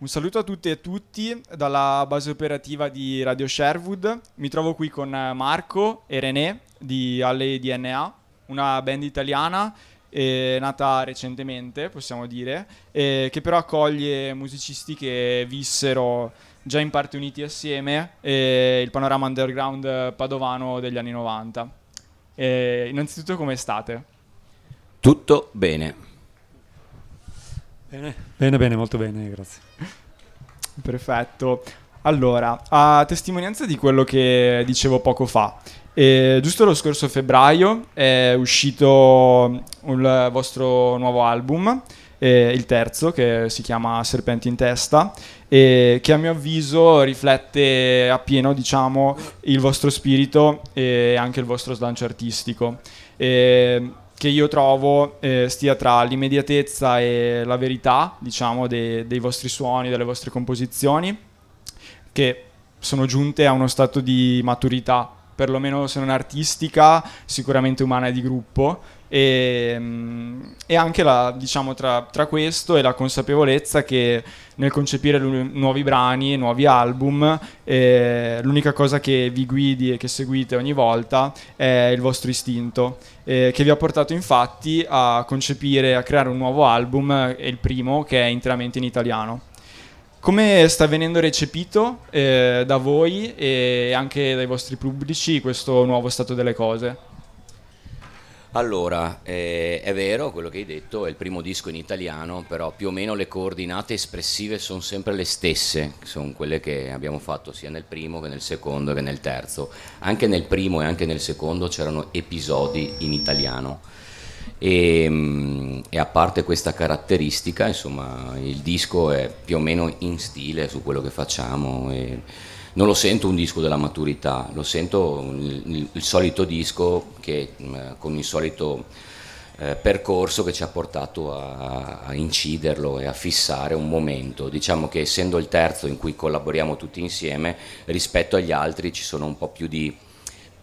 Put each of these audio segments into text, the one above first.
Un saluto a tutte e a tutti dalla base operativa di Radio Sherwood. Mi trovo qui con eh, Marco e René di Alley DNA, una band italiana eh, nata recentemente, possiamo dire, eh, che però accoglie musicisti che vissero già in parte uniti assieme il panorama underground padovano degli anni 90. E innanzitutto come state? Tutto bene. Bene, bene, bene molto bene, grazie. Perfetto. Allora, a testimonianza di quello che dicevo poco fa, eh, giusto lo scorso febbraio è uscito il vostro nuovo album, eh, il terzo, che si chiama Serpenti in testa, eh, che a mio avviso riflette appieno diciamo, il vostro spirito e anche il vostro slancio artistico. Eh, che io trovo eh, stia tra l'immediatezza e la verità, diciamo, dei, dei vostri suoni, delle vostre composizioni, che sono giunte a uno stato di maturità, perlomeno se non artistica, sicuramente umana e di gruppo, e, ehm, e anche la, diciamo, tra, tra, questo e la consapevolezza che nel concepire lu- nuovi brani, nuovi album, eh, l'unica cosa che vi guidi e che seguite ogni volta è il vostro istinto, eh, che vi ha portato infatti a concepire, a creare un nuovo album, eh, il primo che è interamente in italiano. Come sta venendo recepito eh, da voi e anche dai vostri pubblici questo nuovo stato delle cose? Allora, eh, è vero quello che hai detto, è il primo disco in italiano, però più o meno le coordinate espressive sono sempre le stesse, sono quelle che abbiamo fatto sia nel primo che nel secondo che nel terzo. Anche nel primo e anche nel secondo c'erano episodi in italiano. E, ehm, e, a parte questa caratteristica, insomma, il disco è più o meno in stile su quello che facciamo. E, non lo sento un disco della maturità, lo sento il, il solito disco che, mm, con il solito eh, percorso che ci ha portato a, a, inciderlo e a fissare un momento. Diciamo che essendo il terzo in cui collaboriamo tutti insieme, rispetto agli altri ci sono un po' più di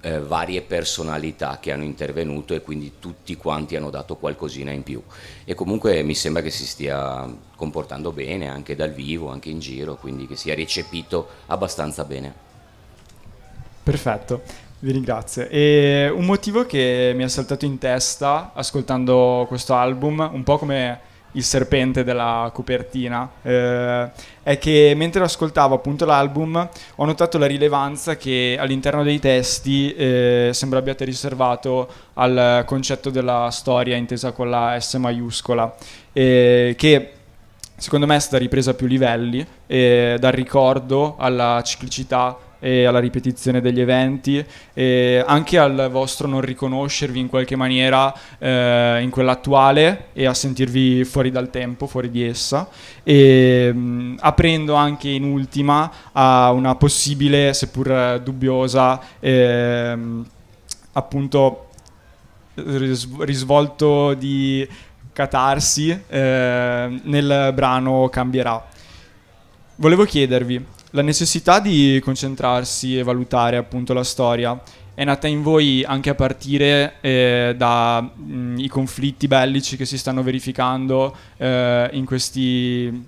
eh, varie personalità che hanno intervenuto e quindi tutti quanti hanno dato qualcosina in più e comunque mi sembra che si stia comportando bene anche dal vivo, anche in giro, quindi che sia recepito abbastanza bene. Perfetto, vi ringrazio. E un motivo che mi è saltato in testa ascoltando questo album, un po' come il serpente della copertina, eh, è che mentre ascoltavo appunto l'album ho notato la rilevanza che all'interno dei testi eh, sembra abbiate riservato al concetto della storia intesa con la S maiuscola, eh, che secondo me è stata ripresa a più livelli, eh, dal ricordo alla ciclicità e alla ripetizione degli eventi e anche al vostro non riconoscervi in qualche maniera eh, in quella attuale e a sentirvi fuori dal tempo, fuori di essa e mh, aprendo anche in ultima a una possibile, seppur dubbiosa, eh, appunto risvolto di catarsi eh, nel brano Cambierà. Volevo chiedervi la necessità di concentrarsi e valutare appunto la storia è nata in voi anche a partire eh, dai mm, conflitti bellici che si stanno verificando eh, in, questi,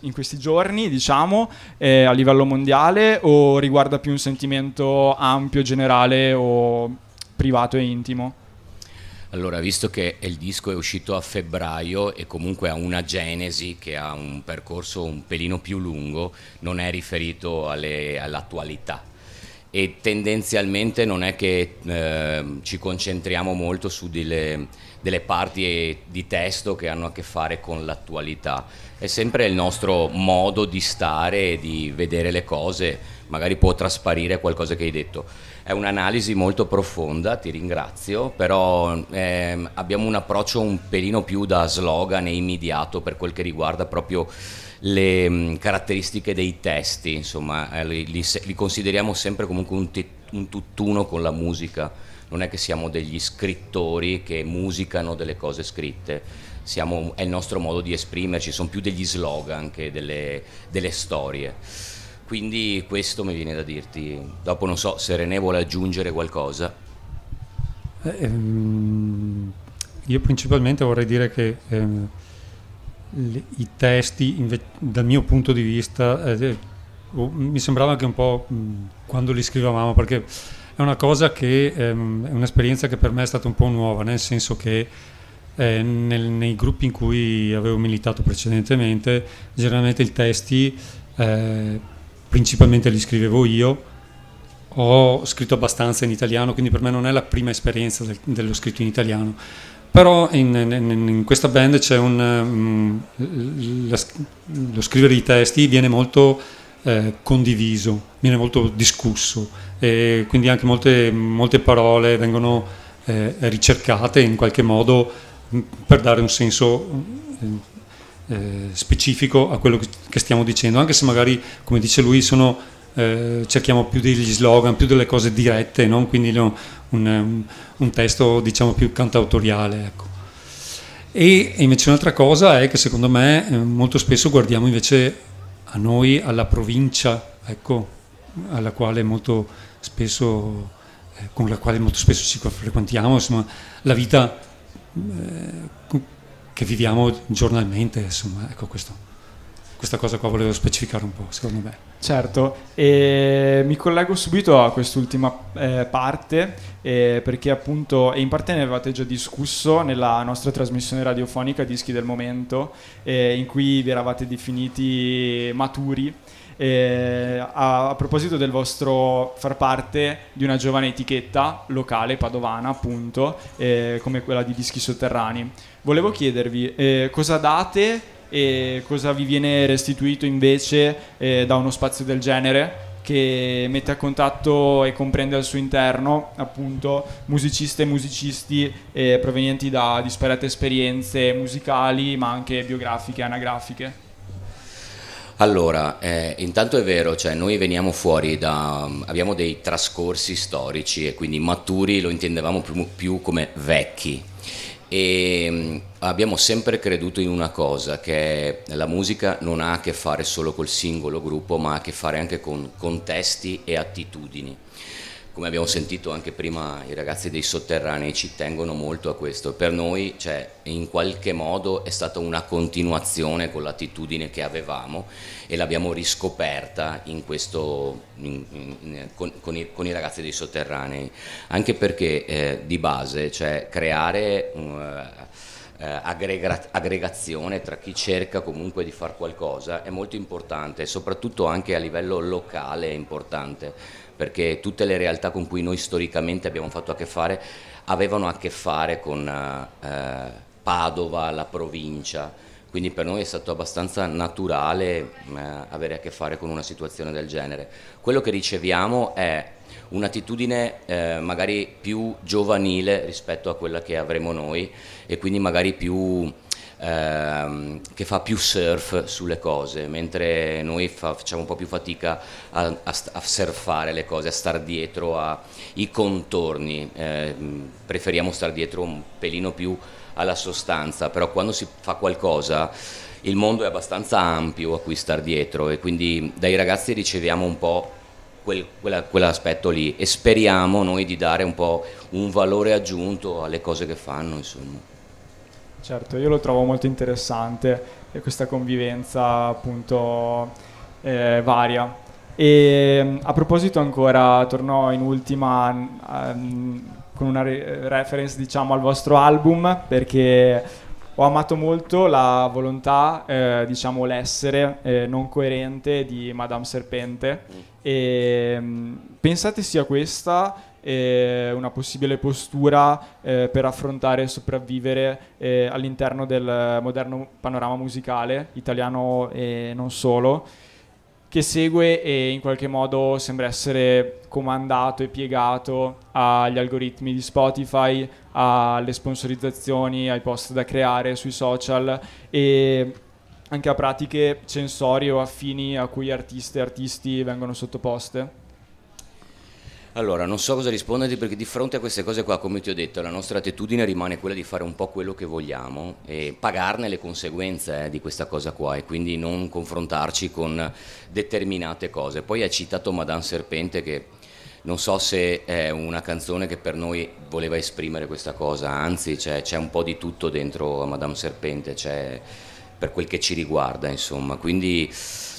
in questi giorni, diciamo, eh, a livello mondiale o riguarda più un sentimento ampio, generale o privato e intimo? Allora, visto che il disco è uscito a febbraio e comunque ha una genesi che ha un percorso un pelino più lungo, non è riferito alle, all'attualità e tendenzialmente non è che eh, ci concentriamo molto su delle delle parti di testo che hanno a che fare con l'attualità. È sempre il nostro modo di stare e di vedere le cose, magari può trasparire qualcosa che hai detto. È un'analisi molto profonda, ti ringrazio, però ehm, abbiamo un approccio un pelino più da slogan e immediato per quel che riguarda proprio le mh, mm, caratteristiche dei testi, insomma, eh, li, li, li, consideriamo sempre comunque un, te, un tutt'uno con la musica non è che siamo degli scrittori che musicano delle cose scritte, siamo, è il nostro modo di esprimerci, sono più degli slogan che delle, delle storie. Quindi questo mi viene da dirti, dopo non so se René vuole aggiungere qualcosa. Eh, ehm, io principalmente vorrei dire che... Ehm, i testi inve- dal mio punto di vista eh, eh oh, mi sembrava che un po' mm, quando li scrivevamo perché è una cosa che ehm, è un'esperienza che per me è stata un po' nuova, nel senso che eh, nel, nei gruppi in cui avevo militato precedentemente, generalmente i testi eh, principalmente li scrivevo io, ho scritto abbastanza in italiano, quindi per me non è la prima esperienza del, dello scritto in italiano. Però in, in, in questa band c'è un... Um, la, lo scrivere i testi viene molto eh, condiviso, viene molto discusso e quindi anche molte, molte parole vengono eh, ricercate in qualche modo mm, per dare un senso mm, eh, specifico a quello che stiamo dicendo, anche se magari, come dice lui, sono, eh, cerchiamo più degli slogan, più delle cose dirette, no? quindi no, un, mm, un, testo diciamo più cantautoriale. Ecco. E invece un'altra cosa è che secondo me eh, molto spesso guardiamo invece a noi, alla provincia, ecco, alla quale molto spesso, eh, con la quale molto spesso ci frequentiamo, insomma, la vita eh, che viviamo giornalmente, insomma, ecco questo questa cosa qua volevo specificare un po', secondo me. Certo, e mi collego subito a quest'ultima eh, parte, eh, perché appunto, e in parte ne avevate già discusso nella nostra trasmissione radiofonica Dischi del Momento, eh, in cui vi eravate definiti maturi. Eh, a, a, proposito del vostro far parte di una giovane etichetta locale padovana, appunto, eh, come quella di Dischi Sotterranei, volevo chiedervi eh, cosa date e cosa vi viene restituito invece eh, da uno spazio del genere che mette a contatto e comprende al suo interno appunto musiciste e musicisti eh, provenienti da disparate esperienze musicali ma anche biografiche, anagrafiche. Allora, eh, intanto è vero, cioè noi veniamo fuori da, abbiamo dei trascorsi storici e quindi maturi lo intendevamo più, più come vecchi, e mm, abbiamo sempre creduto in una cosa, che la musica non ha a che fare solo col singolo gruppo, ma ha a che fare anche con contesti e attitudini come abbiamo sentito anche prima i ragazzi dei sotterranei ci tengono molto a questo, per noi cioè, in qualche modo è stata una continuazione con l'attitudine che avevamo e l'abbiamo riscoperta questo, in, in, con, con, i, con, i, ragazzi dei sotterranei, anche perché eh, di base cioè, creare... Uh, aggregazione tra chi cerca comunque di fare qualcosa è molto importante, soprattutto anche a livello locale è importante perché tutte le realtà con cui noi storicamente abbiamo fatto a che fare avevano a che fare con eh, Padova, la provincia, quindi per noi è stato abbastanza naturale eh, avere a che fare con una situazione del genere. Quello che riceviamo è un'attitudine eh, magari più giovanile rispetto a quella che avremo noi e quindi magari più ehm, che fa più surf sulle cose, mentre noi fa, facciamo un po' più fatica a, a, a, surfare le cose, a star dietro ai contorni, eh, preferiamo star dietro un pelino più alla sostanza, però quando si fa qualcosa il mondo è abbastanza ampio a cui star dietro e quindi dai ragazzi riceviamo un po' quel, quella, quell'aspetto lì e speriamo noi di dare un po' un valore aggiunto alle cose che fanno, insomma. Certo, io lo trovo molto interessante questa convivenza appunto eh, varia. E mm, a proposito ancora, torno in ultima um, con una re- reference diciamo al vostro album perché ho amato molto la volontà, eh, diciamo l'essere eh, non coerente di Madame Serpente mm. e um, pensate sia questa e una possibile postura eh, per affrontare e sopravvivere eh, all'interno del moderno panorama musicale italiano e non solo che segue e in qualche modo sembra essere comandato e piegato agli algoritmi di Spotify, alle sponsorizzazioni, ai post da creare sui social e anche a pratiche censorie o affini a cui artiste e artisti vengono sottoposte. Allora, non so cosa risponderti perché di fronte a queste cose qua, come ti ho detto, la nostra attitudine rimane quella di fare un po' quello che vogliamo e pagarne le conseguenze eh, di questa cosa qua e quindi non confrontarci con determinate cose. Poi hai citato Madame Serpente che non so se è una canzone che per noi voleva esprimere questa cosa, anzi cioè, c'è un po' di tutto dentro a Madame Serpente, c'è... Cioè per quel che ci riguarda, insomma. Quindi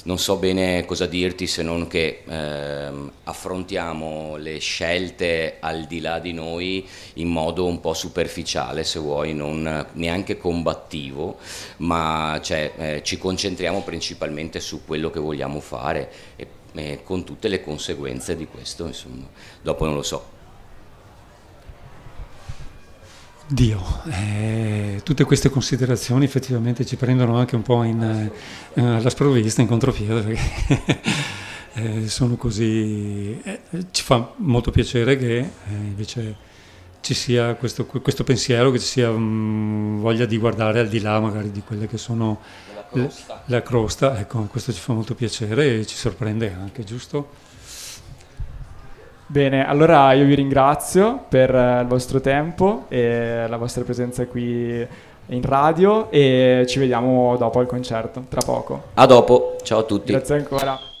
non so bene cosa dirti se non che ehm, affrontiamo le scelte al di là di noi in modo un po' superficiale, se vuoi, non neanche combattivo, ma cioè, eh, ci concentriamo principalmente su quello che vogliamo fare e, e con tutte le conseguenze di questo, insomma. Dopo non lo so. Dio, eh, tutte queste considerazioni effettivamente ci prendono anche un po' in, eh, alla sprovvista, in contropiede, perché eh, sono così... Eh, ci fa molto piacere che eh, invece ci sia questo, questo, pensiero, che ci sia mh, mm, voglia di guardare al di là magari di quelle che sono crosta. La, la crosta, ecco, questo ci fa molto piacere e ci sorprende anche, giusto? Bene, allora io vi ringrazio per eh, il vostro tempo e la vostra presenza qui in radio e ci vediamo dopo al concerto, tra poco. A dopo, ciao a tutti. Grazie ancora.